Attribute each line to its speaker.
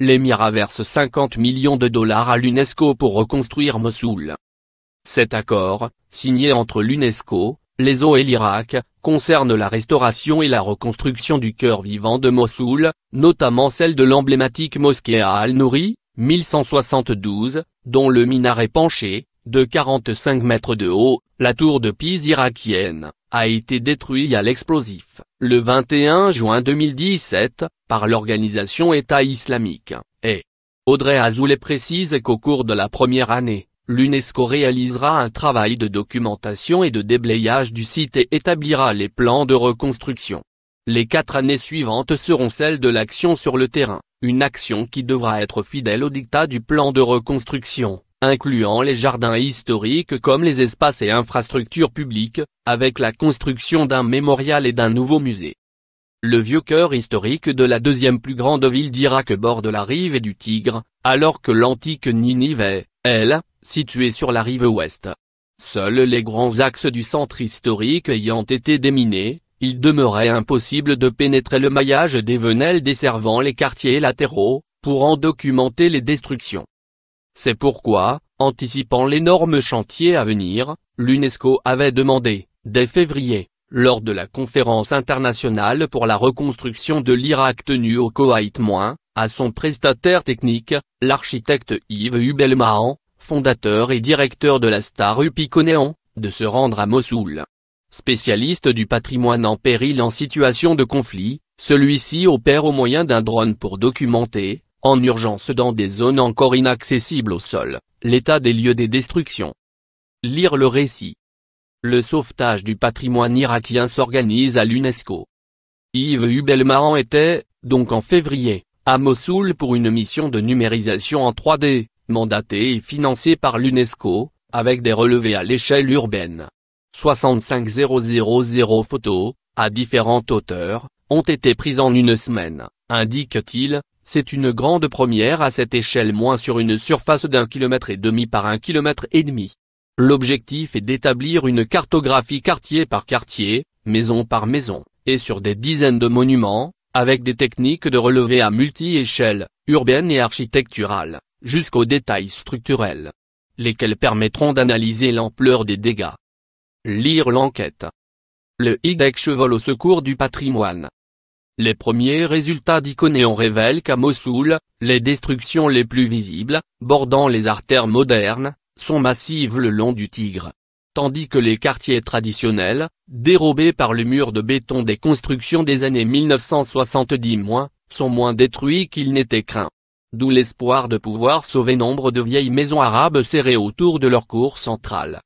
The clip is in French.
Speaker 1: a verse 50 millions de dollars à l'UNESCO pour reconstruire Mossoul. Cet accord, signé entre l'UNESCO, les eaux et l'Irak, concerne la restauration et la reconstruction du cœur vivant de Mossoul, notamment celle de l'emblématique mosquée à Al-Nouri, 1172, dont le minaret penché, de 45 mètres de haut, la tour de Pise irakienne, a été détruite à l'explosif, le 21 juin 2017, par l'organisation État islamique, et Audrey Azoulay précise qu'au cours de la première année, l'UNESCO réalisera un travail de documentation et de déblayage du site et établira les plans de reconstruction. Les quatre années suivantes seront celles de l'action sur le terrain, une action qui devra être fidèle au dictat du plan de reconstruction incluant les jardins historiques comme les espaces et infrastructures publiques, avec la construction d'un mémorial et d'un nouveau musée. Le vieux cœur historique de la deuxième plus grande ville d'Irak borde la rive et du Tigre, alors que l'antique Ninive est, elle, située sur la rive ouest. Seuls les grands axes du centre historique ayant été déminés, il demeurait impossible de pénétrer le maillage des venelles desservant les quartiers latéraux, pour en documenter les destructions. C'est pourquoi, anticipant l'énorme chantier à venir, l'UNESCO avait demandé, dès février, lors de la conférence internationale pour la reconstruction de l'Irak tenue au Koweït-, à son prestataire technique, l'architecte Yves Hubelmahan, fondateur et directeur de la Star Upiconéon, de se rendre à Mossoul. Spécialiste du patrimoine en péril en situation de conflit, celui-ci opère au moyen d'un drone pour documenter, en urgence dans des zones encore inaccessibles au sol, l'état des lieux des destructions. Lire le récit. Le sauvetage du patrimoine irakien s'organise à l'UNESCO. Yves Hubelmaran était, donc en février, à Mossoul pour une mission de numérisation en 3D, mandatée et financée par l'UNESCO, avec des relevés à l'échelle urbaine. 65 000 photos, à différentes hauteurs, ont été prises en une semaine, indique-t-il, c'est une grande première à cette échelle moins sur une surface d'un kilomètre et demi par un kilomètre et demi. L'objectif est d'établir une cartographie quartier par quartier, maison par maison, et sur des dizaines de monuments, avec des techniques de relevé à multi-échelle, urbaine et architecturale, jusqu'aux détails structurels, lesquels permettront d'analyser l'ampleur des dégâts. Lire l'enquête. Le IDEC chevole au secours du patrimoine. Les premiers résultats d'Iconéon révèlent qu'à Mossoul, les destructions les plus visibles, bordant les artères modernes, sont massives le long du Tigre. Tandis que les quartiers traditionnels, dérobés par le mur de béton des constructions des années 1970 moins, sont moins détruits qu'ils n'étaient craints. D'où l'espoir de pouvoir sauver nombre de vieilles maisons arabes serrées autour de leur cour centrale.